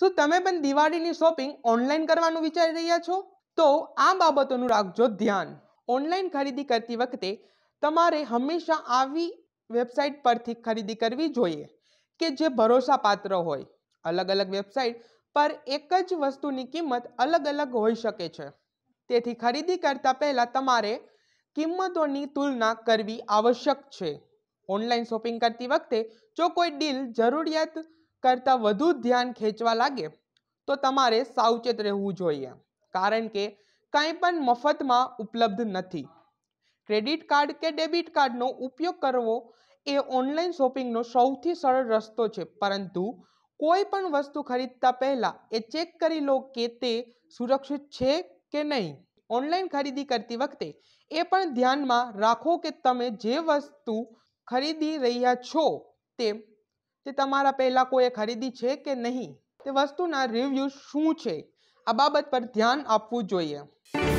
શું તમે પણ દિવાળીની શોપિંગ ઓનલાઈન કરવાનું વિચારી રહ્યા છો તો આ બાબતોનું રાખજો ધ્યાન ઓનલાઈન ખરીદી કરતી વખતે તમારે હંમેશા આવી વેબસાઇટ પરથી ખરીદી કરવી જોઈએ કે જે ભરોસાપાત્ર હોય અલગ અલગ વેબસાઇટ પર એક જ વસ્તુની કિંમત અલગ અલગ હોઈ શકે છે તેથી ખરીદી કરતાં પહેલાં તમારે કિંમતોની તુલના કરવી આવશ્યક છે ઓનલાઈન શોપિંગ કરતી વખતે જો કોઈ ડીલ જરૂરિયાત કરતાં વધુ ધ્યાન ખેંચવા લાગે તો તમારે સાવચેત રહેવું જોઈએ કારણ કે કંઈ પણ મફતમાં ઉપલબ્ધ નથી ક્રેડિટ કાર્ડ કે ડેબિટ કાર્ડનો ઉપયોગ કરવો એ ઓનલાઈન શોપિંગનો સૌથી સરળ રસ્તો છે પરંતુ કોઈ પણ વસ્તુ ખરીદતા પહેલાં એ ચેક કરી લો કે તે સુરક્ષિત છે કે નહીં ઓનલાઈન ખરીદી કરતી વખતે એ પણ ધ્યાનમાં રાખો કે તમે જે વસ્તુ ખરીદી રહ્યા છો તે તે તમારા પહેલાં કોઈએ ખરીદી છે કે નહીં તે વસ્તુના રિવ્યૂ શું છે આ બાબત પર ધ્યાન આપવું જોઈએ